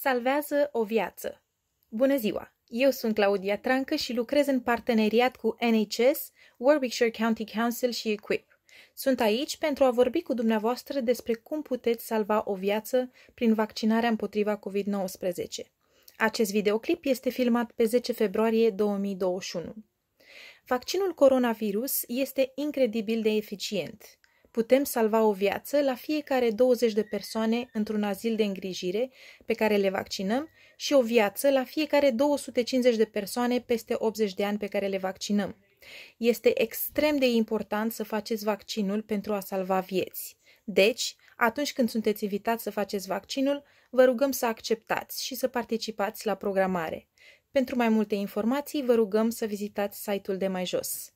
Salvează o viață. Bună ziua! Eu sunt Claudia Trancă și lucrez în parteneriat cu NHS, Warwickshire County Council și Equip. Sunt aici pentru a vorbi cu dumneavoastră despre cum puteți salva o viață prin vaccinarea împotriva COVID-19. Acest videoclip este filmat pe 10 februarie 2021. Vaccinul coronavirus este incredibil de eficient. Putem salva o viață la fiecare 20 de persoane într-un azil de îngrijire pe care le vaccinăm și o viață la fiecare 250 de persoane peste 80 de ani pe care le vaccinăm. Este extrem de important să faceți vaccinul pentru a salva vieți. Deci, atunci când sunteți invitați să faceți vaccinul, vă rugăm să acceptați și să participați la programare. Pentru mai multe informații, vă rugăm să vizitați site-ul de mai jos.